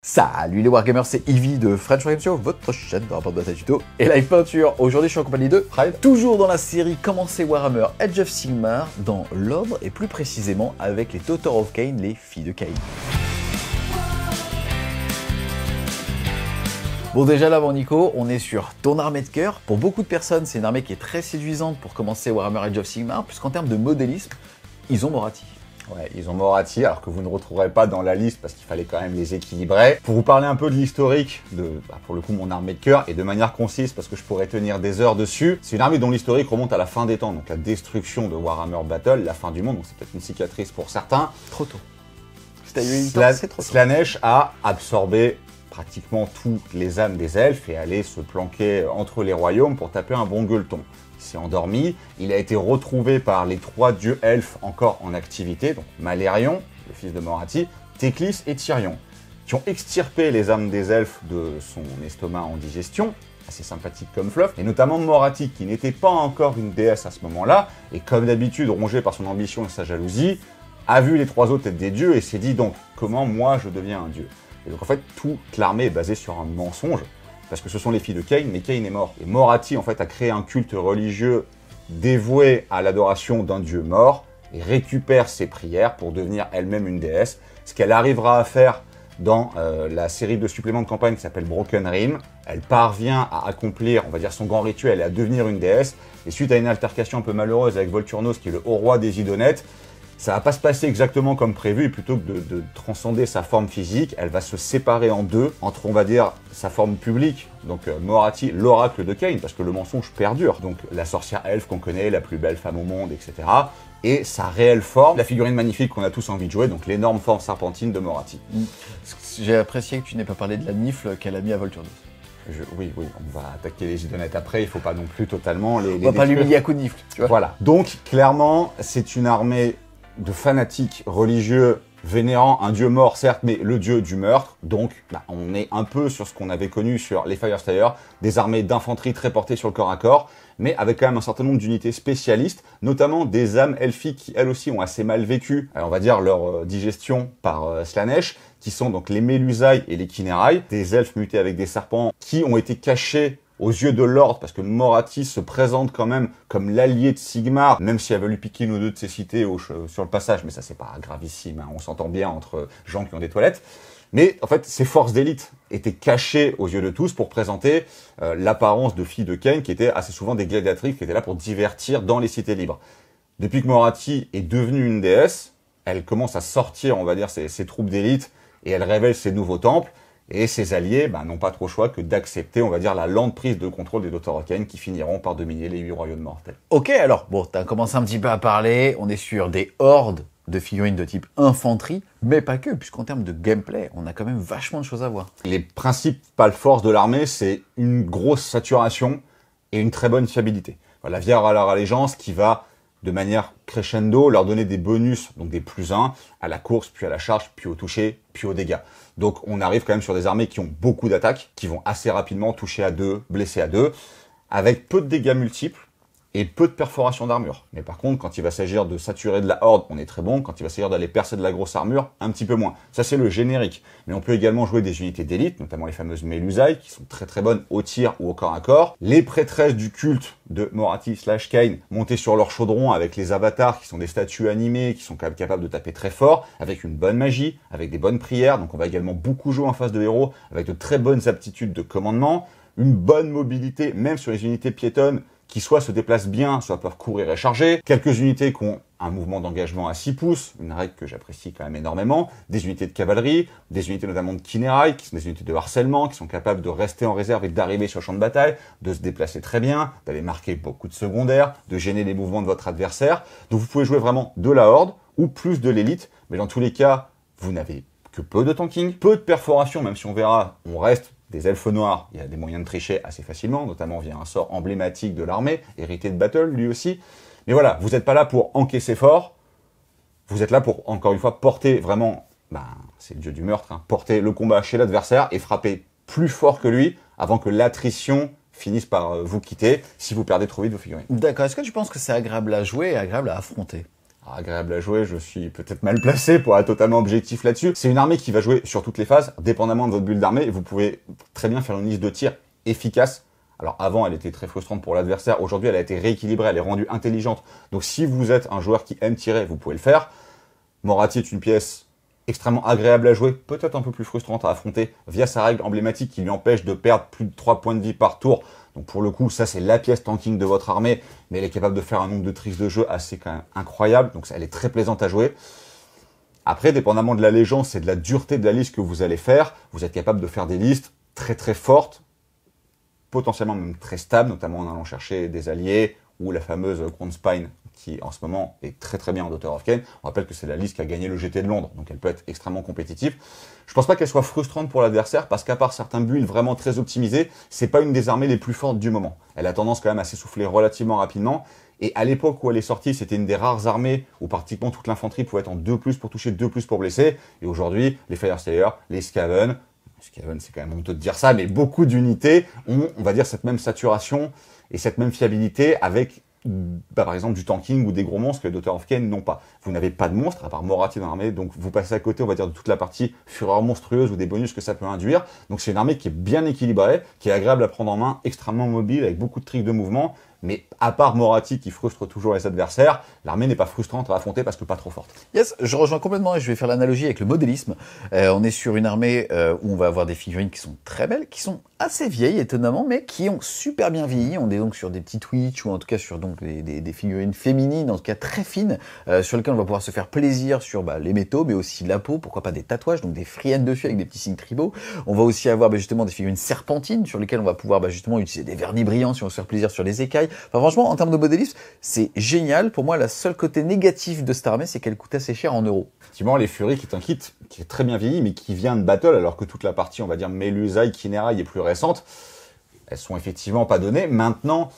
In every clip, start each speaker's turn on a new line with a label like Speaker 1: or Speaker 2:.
Speaker 1: Salut les Wargamers, c'est Ivy de French Warhammer, votre chaîne de rapport de bataille tuto et live peinture. Aujourd'hui, je suis en compagnie de Pride, toujours dans la série Commencer Warhammer Edge of Sigmar, dans l'ombre et plus précisément avec les Daughters of Cain, les filles de Cain. Bon déjà là, Nico, on est sur ton armée de cœur. Pour beaucoup de personnes, c'est une armée qui est très séduisante pour commencer Warhammer Edge of Sigmar, puisqu'en termes de modélisme, ils
Speaker 2: ont Morati. Ouais, ils ont Morati, alors que vous ne retrouverez pas dans la liste parce qu'il fallait quand même les équilibrer. Pour vous parler un peu de l'historique de, bah, pour le coup, mon armée de cœur et de manière concise parce que je pourrais tenir des heures dessus, c'est une armée dont l'historique remonte à la fin des temps, donc la destruction de Warhammer Battle, la fin du monde, donc c'est peut-être une cicatrice pour certains. Trop tôt. Slanesh a absorbé pratiquement toutes les âmes des elfes et allait se planquer entre les royaumes pour taper un bon gueuleton. Il s'est endormi, il a été retrouvé par les trois dieux elfes encore en activité, donc Malérion, le fils de Morati, Teclis et Tyrion, qui ont extirpé les âmes des elfes de son estomac en digestion, assez sympathique comme fluff, et notamment Morati, qui n'était pas encore une déesse à ce moment-là, et comme d'habitude rongé par son ambition et sa jalousie, a vu les trois autres être des dieux et s'est dit donc comment moi je deviens un dieu donc en fait, toute l'armée est basée sur un mensonge, parce que ce sont les filles de Cain, mais Cain est mort. Et Morati en fait a créé un culte religieux dévoué à l'adoration d'un dieu mort et récupère ses prières pour devenir elle-même une déesse, ce qu'elle arrivera à faire dans euh, la série de suppléments de campagne qui s'appelle Broken Rim. Elle parvient à accomplir, on va dire, son grand rituel et à devenir une déesse. Et suite à une altercation un peu malheureuse avec Volturnos, qui est le haut roi des Idonettes, ça va pas se passer exactement comme prévu, et plutôt que de, transcender sa forme physique, elle va se séparer en deux entre, on va dire, sa forme publique, donc euh, Morati, l'oracle de Kane, parce que le mensonge perdure, donc la sorcière elfe qu'on connaît, la plus belle femme au monde, etc., et sa réelle forme, la figurine magnifique qu'on a tous envie de jouer, donc l'énorme forme serpentine de Morati. Mm. J'ai apprécié que tu n'aies pas parlé de la nifle qu'elle a mis à Volturnos. Je, oui, oui, on va attaquer les idonettes après, il faut pas non plus totalement les. On on va pas l'humilier à coup de nifle, tu vois. Voilà. Donc, clairement, c'est une armée de fanatiques religieux vénérant un dieu mort, certes, mais le dieu du meurtre. Donc, bah, on est un peu sur ce qu'on avait connu sur les Firestayers, des armées d'infanterie très portées sur le corps à corps, mais avec quand même un certain nombre d'unités spécialistes, notamment des âmes elfiques qui, elles aussi, ont assez mal vécu, euh, on va dire, leur euh, digestion par euh, Slanesh, qui sont donc les Mélusailles et les Kinerai, des elfes mutés avec des serpents qui ont été cachés aux yeux de l'ordre, parce que Morati se présente quand même comme l'allié de Sigmar, même si elle veut lui piquer une deux de ses cités au, sur le passage, mais ça c'est pas gravissime, hein. on s'entend bien entre gens qui ont des toilettes. Mais en fait, ces forces d'élite étaient cachées aux yeux de tous pour présenter euh, l'apparence de filles de Ken, qui étaient assez souvent des gladiatrices, qui étaient là pour divertir dans les cités libres. Depuis que Morati est devenue une déesse, elle commence à sortir, on va dire, ses troupes d'élite, et elle révèle ses nouveaux temples. Et ses alliés ben, n'ont pas trop choix que d'accepter, on va dire, la lente prise de contrôle des Dothraki qui finiront par dominer les huit royaumes mortels. Ok, alors, bon, t'as commencé un petit peu
Speaker 1: à parler, on est sur des hordes de figurines de type infanterie, mais pas que, puisqu'en termes de gameplay, on a quand même vachement de choses
Speaker 2: à voir. Les principales forces de l'armée, c'est une grosse saturation et une très bonne fiabilité. La via leur allégeance qui va, de manière crescendo, leur donner des bonus, donc des plus 1, à la course, puis à la charge, puis au toucher, puis aux dégâts. Donc on arrive quand même sur des armées qui ont beaucoup d'attaques, qui vont assez rapidement toucher à deux, blesser à deux, avec peu de dégâts multiples et peu de perforation d'armure. Mais par contre, quand il va s'agir de saturer de la horde, on est très bon. Quand il va s'agir d'aller percer de la grosse armure, un petit peu moins. Ça, c'est le générique. Mais on peut également jouer des unités d'élite, notamment les fameuses Melusai, qui sont très très bonnes au tir ou au corps à corps. Les prêtresses du culte de Morati slash Kane, montées sur leur chaudron avec les avatars, qui sont des statues animées, qui sont capables de taper très fort, avec une bonne magie, avec des bonnes prières. Donc on va également beaucoup jouer en face de héros, avec de très bonnes aptitudes de commandement, une bonne mobilité, même sur les unités piétonnes, qui soit se déplacent bien, soit peuvent courir et charger, quelques unités qui ont un mouvement d'engagement à 6 pouces, une règle que j'apprécie quand même énormément, des unités de cavalerie, des unités notamment de kinérail, qui sont des unités de harcèlement, qui sont capables de rester en réserve et d'arriver sur le champ de bataille, de se déplacer très bien, d'aller marquer beaucoup de secondaires, de gêner les mouvements de votre adversaire. Donc vous pouvez jouer vraiment de la horde ou plus de l'élite, mais dans tous les cas, vous n'avez que peu de tanking, peu de perforation, même si on verra, on reste des elfes noirs, il y a des moyens de tricher assez facilement, notamment via un sort emblématique de l'armée, hérité de Battle lui aussi. Mais voilà, vous n'êtes pas là pour encaisser fort, vous êtes là pour, encore une fois, porter vraiment, ben, c'est le dieu du meurtre, hein, porter le combat chez l'adversaire et frapper plus fort que lui avant que l'attrition finisse par euh, vous quitter si vous perdez trop vite vos figurines. D'accord. Est-ce que tu penses que c'est agréable à jouer et agréable à affronter ah, agréable à jouer, je suis peut-être mal placé pour être totalement objectif là-dessus. C'est une armée qui va jouer sur toutes les phases, dépendamment de votre bulle d'armée, vous pouvez très bien faire une liste de tir efficace. Alors avant, elle était très frustrante pour l'adversaire, aujourd'hui elle a été rééquilibrée, elle est rendue intelligente. Donc si vous êtes un joueur qui aime tirer, vous pouvez le faire. Morati est une pièce extrêmement agréable à jouer, peut-être un peu plus frustrante à affronter via sa règle emblématique qui lui empêche de perdre plus de 3 points de vie par tour. Donc pour le coup, ça c'est la pièce tanking de votre armée, mais elle est capable de faire un nombre de tricks de jeu assez quand incroyable, donc elle est très plaisante à jouer. Après, dépendamment de la l'allégeance et de la dureté de la liste que vous allez faire, vous êtes capable de faire des listes très très fortes, potentiellement même très stables, notamment en allant chercher des alliés ou la fameuse Grand Spine » qui en ce moment est très très bien en Daughter of Kane. On rappelle que c'est la liste qui a gagné le GT de Londres, donc elle peut être extrêmement compétitive. Je ne pense pas qu'elle soit frustrante pour l'adversaire parce qu'à part certains builds vraiment très optimisés, c'est pas une des armées les plus fortes du moment. Elle a tendance quand même à s'essouffler relativement rapidement. Et à l'époque où elle est sortie, c'était une des rares armées où pratiquement toute l'infanterie pouvait être en 2 pour toucher, 2 pour blesser. Et aujourd'hui, les Firestayers, les Scaven, Scaven c'est quand même honteux de dire ça, mais beaucoup d'unités ont, on va dire, cette même saturation et cette même fiabilité avec bah, par exemple du tanking ou des gros monstres que Daughter of Kane n'ont pas. Vous n'avez pas de monstres, à part Morati dans l'armée, donc vous passez à côté, on va dire, de toute la partie fureur monstrueuse ou des bonus que ça peut induire. Donc c'est une armée qui est bien équilibrée, qui est agréable à prendre en main, extrêmement mobile, avec beaucoup de tricks de mouvement. Mais à part Morati qui frustre toujours les adversaires, l'armée n'est pas frustrante à affronter parce que pas trop
Speaker 1: forte. Yes, je rejoins complètement et je vais faire l'analogie avec le modélisme. Euh, on est sur une armée euh, où on va avoir des figurines qui sont très belles, qui sont assez vieilles, étonnamment, mais qui ont super bien vieilli. On est donc sur des petits Twitch ou en tout cas sur donc des, des, des figurines féminines, en tout cas très fines, euh, sur lesquelles on va pouvoir se faire plaisir sur bah, les métaux, mais aussi la peau, pourquoi pas des tatouages, donc des friennes dessus avec des petits signes tribaux. On va aussi avoir bah, justement des figurines serpentines sur lesquelles on va pouvoir bah, justement utiliser des vernis brillants si on se faire plaisir sur les écailles. Enfin franchement, en termes de modélisme, c'est génial. Pour moi, la seule côté négatif de Star armée, c'est qu'elle
Speaker 2: coûte assez cher en euros. Effectivement, les Furies qui est un kit qui est très bien vieilli, mais qui vient de Battle, alors que toute la partie, on va dire, Melusa, Kinera, est plus elles sont effectivement pas données. Maintenant,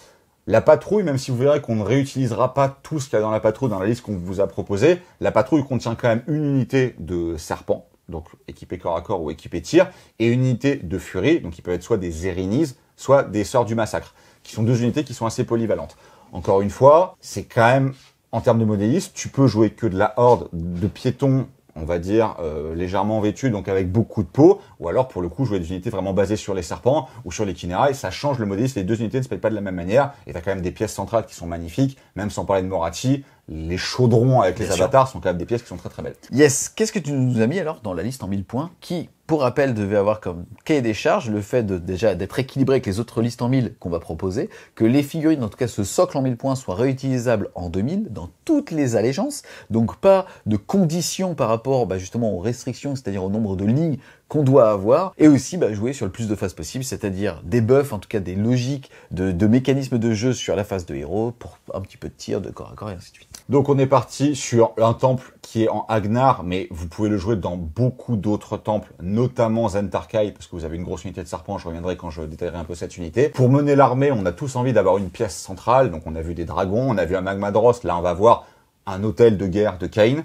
Speaker 2: la patrouille, même si vous verrez qu'on ne réutilisera pas tout ce qu'il y a dans la patrouille, dans la liste qu'on vous a proposée, la patrouille contient quand même une unité de serpent, donc équipé corps à corps ou équipée tir, et une unité de furie, donc qui peut être soit des Zérinis, soit des soeurs du Massacre, qui sont deux unités qui sont assez polyvalentes. Encore une fois, c'est quand même en termes de modélisme, tu peux jouer que de la horde, de piétons on va dire, euh, légèrement vêtu, donc avec beaucoup de peau, ou alors pour le coup jouer des unités vraiment basées sur les serpents ou sur les kinérailles, ça change le modélisme, les deux unités ne se payent pas de la même manière, et t'as quand même des pièces centrales qui sont magnifiques, même sans parler de Morati, les chaudrons avec les avatars sont quand même des pièces qui sont très très belles. Yes, qu'est-ce que tu nous as mis alors dans la liste en mille points qui pour rappel, devait avoir
Speaker 1: comme cahier des charges le fait de déjà d'être équilibré avec les autres listes en 1000 qu'on va proposer, que les figurines, en tout cas ce socle en 1000 points, soit réutilisables en 2000 dans toutes les allégeances, donc pas de conditions par rapport bah, justement aux restrictions, c'est-à-dire au nombre de lignes qu'on doit avoir, et aussi bah, jouer sur le plus de phases possible, c'est-à-dire des buffs, en tout cas des logiques de, de mécanismes de jeu
Speaker 2: sur la phase de héros, pour un petit peu de tir, de corps à corps, et ainsi de suite. Donc on est parti sur un temple qui est en Agnar, mais vous pouvez le jouer dans beaucoup d'autres temples, notamment Zentarkai, parce que vous avez une grosse unité de serpents. je reviendrai quand je détaillerai un peu cette unité. Pour mener l'armée, on a tous envie d'avoir une pièce centrale, donc on a vu des dragons, on a vu un Magmadros, là on va voir un hôtel de guerre de Cain.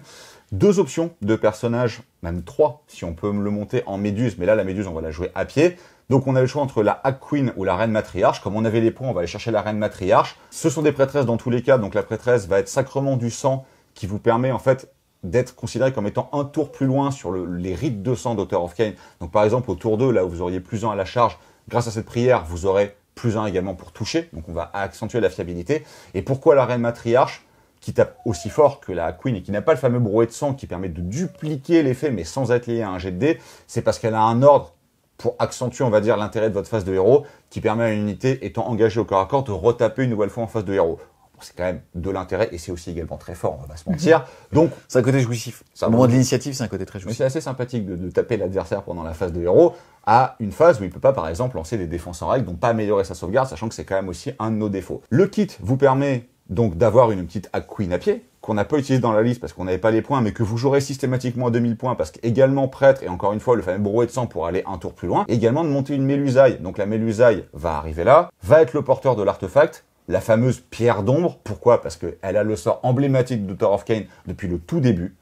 Speaker 2: Deux options de personnages, même trois, si on peut me le monter en méduse, mais là la méduse on va la jouer à pied. Donc on a le choix entre la Hag Queen ou la Reine Matriarche. Comme on avait les points, on va aller chercher la Reine Matriarche. Ce sont des prêtresses dans tous les cas, donc la prêtresse va être sacrement du sang qui vous permet en fait d'être considéré comme étant un tour plus loin sur les rites de 200 d'Auteur of Kane. Donc par exemple au tour 2, là où vous auriez plus 1 à la charge, grâce à cette prière, vous aurez plus 1 également pour toucher. Donc on va accentuer la fiabilité. Et pourquoi la reine matriarche qui tape aussi fort que la queen et qui n'a pas le fameux brouet de sang qui permet de dupliquer l'effet mais sans être lié à un jet de dé, c'est parce qu'elle a un ordre pour accentuer, on va dire, l'intérêt de votre phase de héros, qui permet à une unité étant engagée au corps à corps de retaper une nouvelle fois en phase de héros c'est quand même de l'intérêt et c'est aussi également très fort, on va pas se mentir. Donc, c'est un côté jouissif. Au moment de l'initiative, c'est un côté très jouissif. C'est assez sympathique de, taper l'adversaire pendant la phase de héros à une phase où il peut pas, par exemple, lancer des défenses en règle, donc pas améliorer sa sauvegarde, sachant que c'est quand même aussi un de nos défauts. Le kit vous permet donc d'avoir une petite hack queen à pied, qu'on n'a pas utilisé dans la liste parce qu'on n'avait pas les points, mais que vous jouerez systématiquement à 2000 points parce qu'également prêtre, et encore une fois le fameux brouet de sang pour aller un tour plus loin, également de monter une mélusaille. Donc la mélusaille va arriver là, va être le porteur de l'artefact, la fameuse pierre d'ombre. Pourquoi Parce qu'elle a le sort emblématique de Tower of Kane depuis le tout début,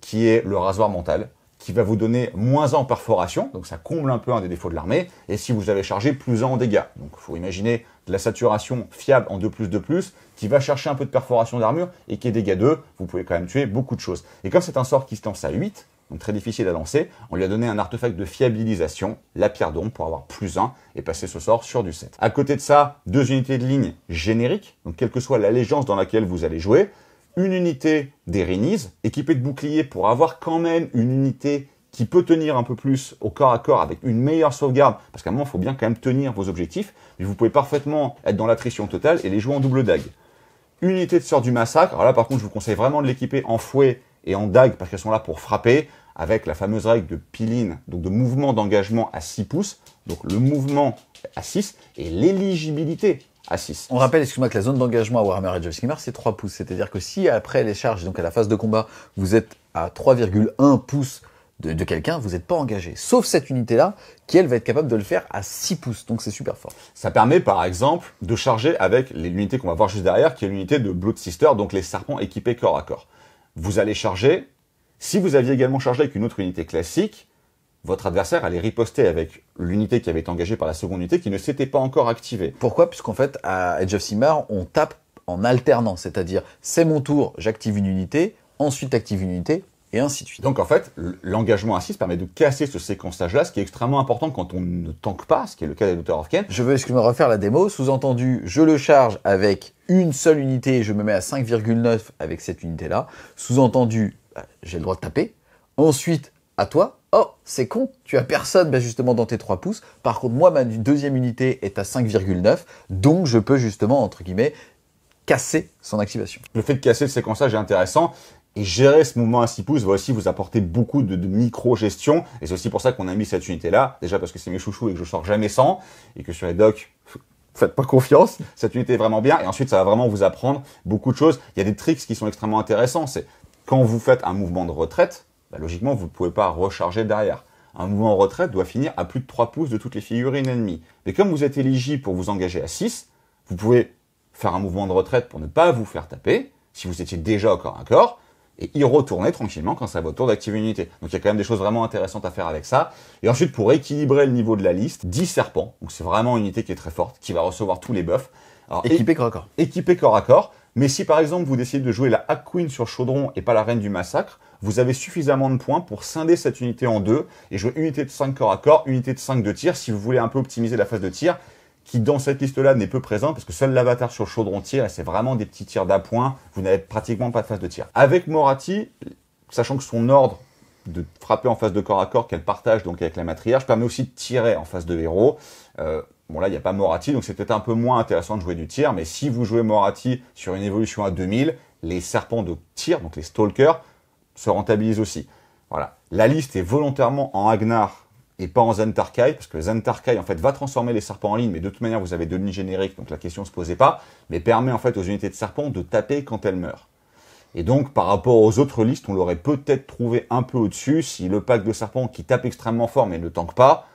Speaker 2: qui est le rasoir mental, qui va vous donner moins en perforation, donc ça comble un peu un des défauts de l'armée, et si vous avez chargé, plus en dégâts. Donc il faut imaginer de la saturation fiable en 2 plus 2 plus, qui va chercher un peu de perforation d'armure, et qui est dégâts 2, vous pouvez quand même tuer beaucoup de choses. Et comme c'est un sort qui se lance à 8, donc très difficile à lancer. On lui a donné un artefact de fiabilisation, la pierre d'ombre, pour avoir plus 1 et passer ce sort sur du 7. À côté de ça, deux unités de ligne génériques, donc quelle que soit l'allégeance dans laquelle vous allez jouer, une unité d'Erenise, équipée de boucliers pour avoir quand même une unité qui peut tenir un peu plus au corps à corps avec une meilleure sauvegarde, parce qu'à un moment, il faut bien quand même tenir vos objectifs, mais vous pouvez parfaitement être dans l'attrition totale et les jouer en double dague. Unité de sort du massacre, alors là par contre, je vous conseille vraiment de l'équiper en fouet et en dague parce qu'elles sont là pour frapper avec la fameuse règle de piline, donc de mouvement d'engagement à 6 pouces, donc le mouvement à 6 et l'éligibilité à 6. On rappelle,
Speaker 1: excuse-moi, que la zone d'engagement à Warhammer Age of Sigmar, c'est 3 pouces. C'est-à-dire que si après les charges, donc à la phase de combat, vous êtes à 3,1 pouces de, de quelqu'un, vous n'êtes pas engagé. Sauf cette unité-là,
Speaker 2: qui elle va être capable de le faire à 6 pouces. Donc c'est super fort. Ça permet par exemple de charger avec l'unité qu'on va voir juste derrière, qui est l'unité de Blood Sister, donc les serpents équipés corps à corps vous allez charger. Si vous aviez également chargé avec une autre unité classique, votre adversaire allait riposter avec l'unité qui avait été engagée par la seconde unité qui ne s'était pas encore activée. Pourquoi Puisqu'en fait, à Edge of
Speaker 1: Simar, on tape en alternant, c'est-à-dire c'est mon tour, j'active une unité, ensuite active une
Speaker 2: unité, ainsi de suite. Donc en fait, l'engagement assis permet de casser ce séquençage-là, ce qui est extrêmement important quand on ne tanque pas, ce qui est le cas des of Orken. Je veux excuse-moi refaire la démo, sous-entendu, je le charge
Speaker 1: avec une seule unité, et je me mets à 5,9 avec cette unité-là, sous-entendu, bah, j'ai le droit de taper. Ensuite, à toi, oh, c'est con, tu as personne bah, justement dans tes 3 pouces. Par contre, moi, ma deuxième unité est à 5,9, donc je peux justement, entre
Speaker 2: guillemets, casser son activation. Le fait de casser le séquençage est intéressant et gérer ce mouvement à 6 pouces va aussi vous apporter beaucoup de, micro-gestion. Et c'est aussi pour ça qu'on a mis cette unité-là. Déjà parce que c'est mes chouchous et que je sors jamais sans. Et que sur les docs, faites pas confiance. Cette unité est vraiment bien. Et ensuite, ça va vraiment vous apprendre beaucoup de choses. Il y a des tricks qui sont extrêmement intéressants. C'est quand vous faites un mouvement de retraite, bah logiquement, vous ne pouvez pas recharger derrière. Un mouvement de retraite doit finir à plus de 3 pouces de toutes les figurines ennemies. Mais comme vous êtes éligible pour vous engager à 6, vous pouvez faire un mouvement de retraite pour ne pas vous faire taper, si vous étiez déjà au corps à corps, et y retourner tranquillement quand ça va au tour d'activer une unité. Donc il y a quand même des choses vraiment intéressantes à faire avec ça. Et ensuite, pour équilibrer le niveau de la liste, 10 serpents, donc c'est vraiment une unité qui est très forte, qui va recevoir tous les buffs. Alors, équipé corps à corps. Équipé corps à corps. Mais si par exemple vous décidez de jouer la Hack Queen sur Chaudron et pas la Reine du Massacre, vous avez suffisamment de points pour scinder cette unité en deux et jouer unité de 5 corps à corps, unité de 5 de tir si vous voulez un peu optimiser la phase de tir qui dans cette liste-là n'est peu présent parce que seul l'avatar sur chaudron tire et c'est vraiment des petits tirs d'appoint. Vous n'avez pratiquement pas de phase de tir. Avec Morati, sachant que son ordre de frapper en phase de corps à corps qu'elle partage donc avec la matriarche permet aussi de tirer en phase de héros. Euh, bon là il n'y a pas Morati donc c'est peut-être un peu moins intéressant de jouer du tir mais si vous jouez Morati sur une évolution à 2000, les serpents de tir donc les stalkers se rentabilisent aussi. Voilà, la liste est volontairement en Agnar et pas en Zantarkai, parce que Zentarkai, en fait, va transformer les serpents en ligne, mais de toute manière, vous avez deux lignes génériques, donc la question ne se posait pas, mais permet, en fait, aux unités de serpents de taper quand elles meurent. Et donc, par rapport aux autres listes, on l'aurait peut-être trouvé un peu au-dessus si le pack de serpents qui tape extrêmement fort mais ne tank pas,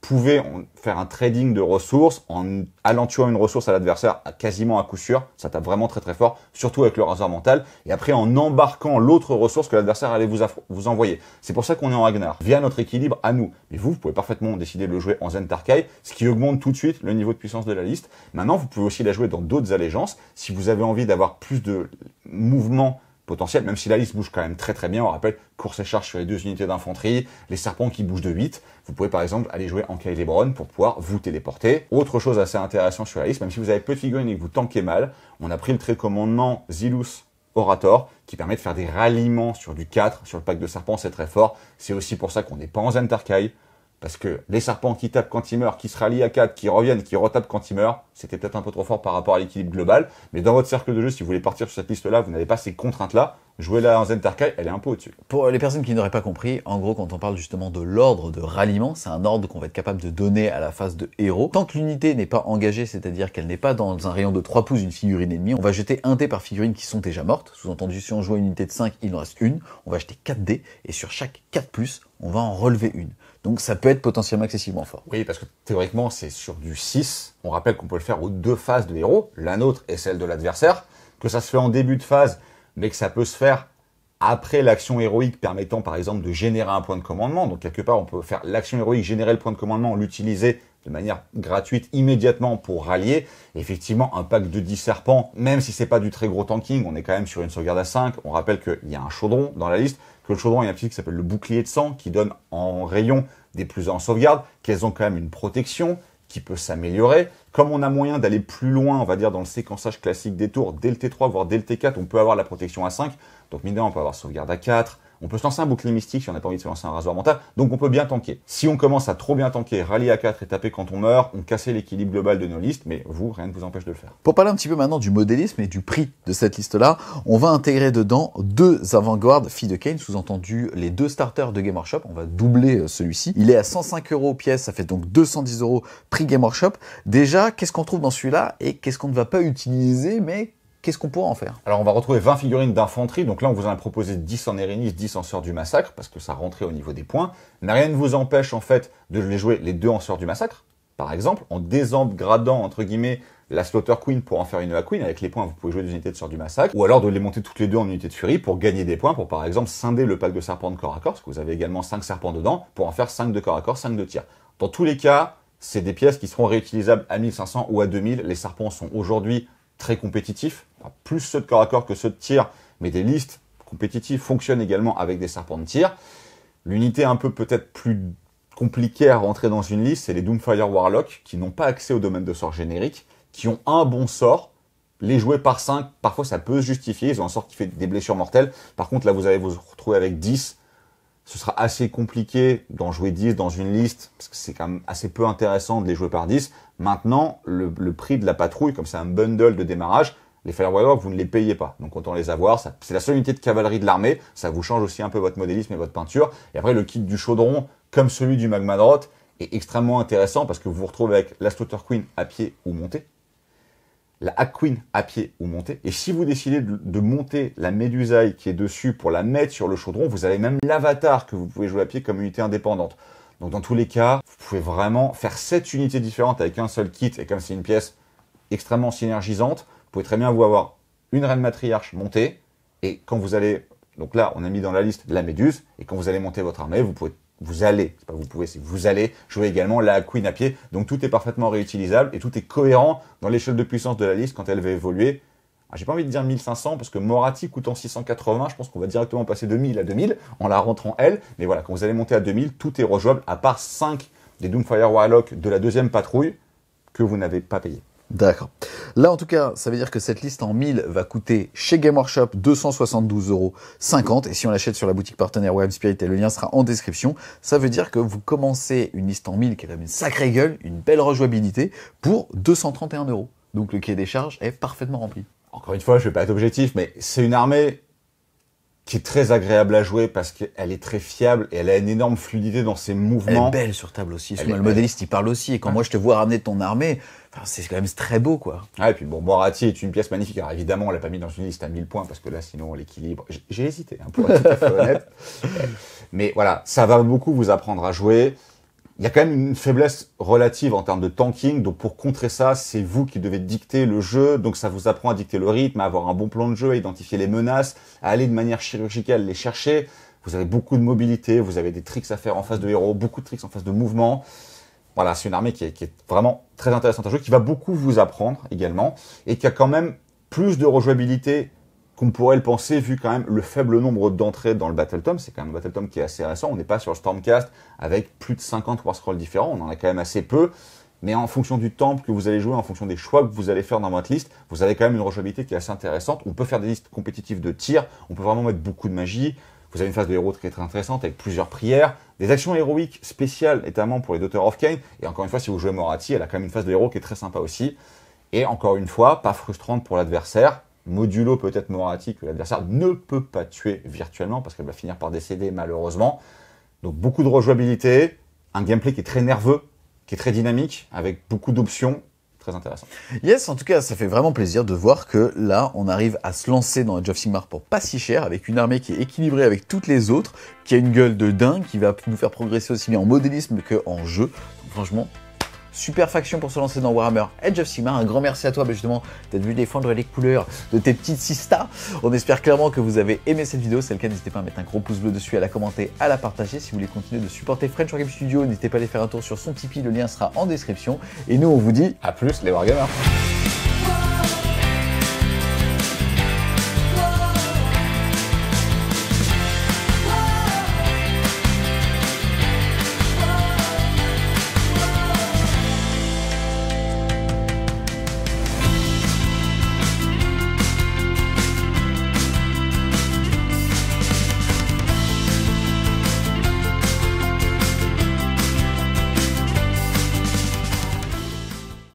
Speaker 2: pouvez faire un trading de ressources en allant tuer une ressource à l'adversaire quasiment à coup sûr. Ça tape vraiment très très fort, surtout avec le rasoir mental. Et après en embarquant l'autre ressource que l'adversaire allait vous, vous envoyer. C'est pour ça qu'on est en Ragnar, via notre équilibre à nous. Mais vous, vous pouvez parfaitement décider de le jouer en Zen Tarkai, ce qui augmente tout de suite le niveau de puissance de la liste. Maintenant, vous pouvez aussi la jouer dans d'autres allégeances. Si vous avez envie d'avoir plus de mouvements potentiel, même si la liste bouge quand même très très bien. On rappelle, course et charge sur les deux unités d'infanterie, les serpents qui bougent de 8. Vous pouvez par exemple aller jouer en Lebron pour pouvoir vous téléporter. Autre chose assez intéressante sur la liste, même si vous avez peu de figurines et que vous tankez mal, on a pris le trait commandement Zilus Orator, qui permet de faire des ralliements sur du 4, sur le pack de serpents, c'est très fort. C'est aussi pour ça qu'on n'est pas en Zentarkai, parce que les serpents qui tapent quand ils meurent, qui se rallient à 4, qui reviennent, qui retapent quand ils meurent, c'était peut-être un peu trop fort par rapport à l'équilibre global. Mais dans votre cercle de jeu, si vous voulez partir sur cette liste-là, vous n'avez pas ces contraintes-là. Jouer la en Tarkai, elle est un peu au-dessus. Pour les personnes qui n'auraient pas compris, en gros, quand on parle justement de l'ordre de ralliement, c'est un ordre qu'on va être
Speaker 1: capable de donner à la phase de héros. Tant que l'unité n'est pas engagée, c'est-à-dire qu'elle n'est pas dans un rayon de 3 pouces d'une figurine ennemie, on va jeter un dé par figurine qui sont déjà mortes. Sous-entendu, si on joue une unité de 5, il en reste une. On va jeter 4 dés, et sur chaque 4 plus, on va en relever une. Donc ça peut être potentiellement excessivement
Speaker 2: fort. Oui, parce que théoriquement, c'est sur du 6. On rappelle qu'on peut le faire aux deux phases de héros, la nôtre et celle de l'adversaire, que ça se fait en début de phase, mais que ça peut se faire après l'action héroïque permettant par exemple de générer un point de commandement. Donc quelque part, on peut faire l'action héroïque, générer le point de commandement, l'utiliser de manière gratuite immédiatement pour rallier. Effectivement, un pack de 10 serpents, même si ce n'est pas du très gros tanking, on est quand même sur une sauvegarde à 5. On rappelle qu'il y a un chaudron dans la liste le Chaudron, il y a un petit qui s'appelle le bouclier de sang qui donne en rayon des plus en sauvegarde, qu'elles ont quand même une protection qui peut s'améliorer. Comme on a moyen d'aller plus loin, on va dire, dans le séquençage classique des tours, dès le T3, voire dès le T4, on peut avoir la protection à 5. Donc, mineur, on peut avoir sauvegarde à 4, on peut se lancer un bouclier mystique si on n'a pas envie de se lancer un rasoir mental, donc on peut bien tanker. Si on commence à trop bien tanker, rallye à 4 et taper quand on meurt, on cassait l'équilibre global de nos listes, mais vous, rien ne vous empêche de le faire. Pour parler un petit peu
Speaker 1: maintenant du modélisme et du prix de cette liste-là, on va intégrer dedans deux avant-gardes filles de Kane, sous-entendu les deux starters de Game Workshop. On va doubler euh, celui-ci. Il est à 105 euros pièce, ça fait donc 210 euros prix Game Workshop. Déjà, qu'est-ce qu'on trouve dans celui-là et qu'est-ce qu'on ne va pas utiliser, mais Qu'est-ce qu'on pourrait en faire
Speaker 2: Alors, on va retrouver 20 figurines d'infanterie. Donc là, on vous en a proposé 10 en Erinis, 10 en Sœur du Massacre, parce que ça rentrait au niveau des points. Mais rien ne vous empêche, en fait, de les jouer les deux en Sœur du Massacre, par exemple, en désampli-gradant entre guillemets, la Slaughter Queen pour en faire une Eva Queen. Avec les points, vous pouvez jouer des unités de Sœur du Massacre, ou alors de les monter toutes les deux en unités de Fury pour gagner des points, pour par exemple scinder le pack de serpents de corps à corps, parce que vous avez également 5 serpents dedans, pour en faire 5 de corps à corps, 5 de tir. Dans tous les cas, c'est des pièces qui seront réutilisables à 1500 ou à 2000. Les serpents sont aujourd'hui très compétitifs plus ceux de corps à corps que ceux de tir, mais des listes compétitives fonctionnent également avec des serpents de tir. L'unité un peu peut-être plus compliquée à rentrer dans une liste, c'est les Doomfire Warlock, qui n'ont pas accès au domaine de sort générique, qui ont un bon sort, les jouer par 5, parfois ça peut se justifier, ils ont un sort qui fait des blessures mortelles. Par contre, là, vous allez vous retrouver avec 10. Ce sera assez compliqué d'en jouer 10 dans une liste, parce que c'est quand même assez peu intéressant de les jouer par 10. Maintenant, le prix de la patrouille, comme c'est un bundle de démarrage, les Firewalkers, vous ne les payez pas. Donc, autant les avoir. C'est la seule unité de cavalerie de l'armée. Ça vous change aussi un peu votre modélisme et votre peinture. Et après, le kit du chaudron, comme celui du Magmadrot, est extrêmement intéressant parce que vous vous retrouvez avec la Slaughter Queen à pied ou montée, la Hack Queen à pied ou montée. Et si vous décidez de, de monter la Médusaille qui est dessus pour la mettre sur le chaudron, vous avez même l'avatar que vous pouvez jouer à pied comme unité indépendante. Donc dans tous les cas, vous pouvez vraiment faire 7 unités différentes avec un seul kit et comme c'est une pièce extrêmement synergisante, vous pouvez très bien vous avoir une reine matriarche montée, et quand vous allez, donc là, on a mis dans la liste la méduse, et quand vous allez monter votre armée, vous pouvez, vous allez, vous pouvez, vous allez jouer également la queen à pied, donc tout est parfaitement réutilisable, et tout est cohérent dans l'échelle de puissance de la liste quand elle va évoluer. Ah, j'ai pas envie de dire 1500 parce que Morati en 680, je pense qu'on va directement passer de 1000 à 2000 en la rentrant elle. Mais voilà, quand vous allez monter à 2000, tout est rejouable à part 5 des Doomfire Warlock de la deuxième patrouille que vous n'avez pas payé.
Speaker 1: D'accord. Là,
Speaker 2: en tout cas, ça veut
Speaker 1: dire que cette liste en 1000 va coûter chez Game Workshop 272,50 euros. Et si on l'achète sur la boutique partenaire Web Spirit, et le lien sera en description, ça veut dire que vous commencez une liste en 1000 qui a une sacrée gueule, une belle rejouabilité, pour 231 euros. Donc le quai des charges est parfaitement
Speaker 2: rempli. Encore une fois, je vais pas être objectif, mais c'est une armée qui est très agréable à jouer parce qu'elle est très fiable et elle a une énorme fluidité dans ses mouvements. Elle est belle sur table aussi. le
Speaker 1: modéliste, il parle aussi. Et quand ah. moi je te vois ramener ton armée, c'est quand même très beau, quoi. Ah, et puis bon, Moratti est
Speaker 2: une pièce magnifique. Alors évidemment, on l'a pas mis dans une liste à 1000 points parce que là, sinon, l'équilibre. J'ai hésité, hein, pour être à fait honnête. Mais voilà, ça va beaucoup vous apprendre à jouer. Il y a quand même une faiblesse relative en termes de tanking, donc pour contrer ça, c'est vous qui devez dicter le jeu, donc ça vous apprend à dicter le rythme, à avoir un bon plan de jeu, à identifier les menaces, à aller de manière chirurgicale les chercher. Vous avez beaucoup de mobilité, vous avez des tricks à faire en face de héros, beaucoup de tricks en face de mouvements voilà, c'est une armée qui est, vraiment très intéressante à jouer, qui va beaucoup vous apprendre également, et qui a quand même plus de rejouabilité qu'on pourrait le penser, vu quand même le faible nombre d'entrées dans le Battle Tome. C'est quand même un Battle Tome qui est assez récent. On n'est pas sur le Stormcast avec plus de 50 War Scrolls différents. On en a quand même assez peu. Mais en fonction du temple que vous allez jouer, en fonction des choix que vous allez faire dans votre liste, vous avez quand même une rejouabilité qui est assez intéressante. On peut faire des listes compétitives de tir, on peut vraiment mettre beaucoup de magie, vous avez une phase de héros très, très intéressante avec plusieurs prières, des actions héroïques spéciales, notamment pour les Daughters of Kane Et encore une fois, si vous jouez Morati, elle a quand même une phase de héros qui est très sympa aussi. Et encore une fois, pas frustrante pour l'adversaire. Modulo peut-être Morati que l'adversaire ne peut pas tuer virtuellement parce qu'elle va finir par décéder malheureusement. Donc beaucoup de rejouabilité, un gameplay qui est très nerveux, qui est très dynamique, avec beaucoup d'options très intéressant. Yes, en tout cas, ça fait vraiment plaisir de
Speaker 1: voir que là, on arrive à se lancer dans Age of Sigmar pour pas si cher, avec une armée qui est équilibrée avec toutes les autres, qui a une gueule de dingue, qui va nous faire progresser aussi bien en modélisme qu'en jeu. franchement, super faction pour se lancer dans Warhammer Edge of Sigmar. Un grand merci à toi, justement, d'être venu défendre les couleurs de tes petites sistas. On espère clairement que vous avez aimé cette vidéo. Si c'est le cas, n'hésitez pas à mettre un gros pouce bleu dessus, à la commenter, à la partager. Si vous voulez continuer de supporter French Wargame Studio, n'hésitez pas à aller faire un tour sur son Tipeee. Le lien sera en description. Et nous, on vous dit à plus les Wargamers.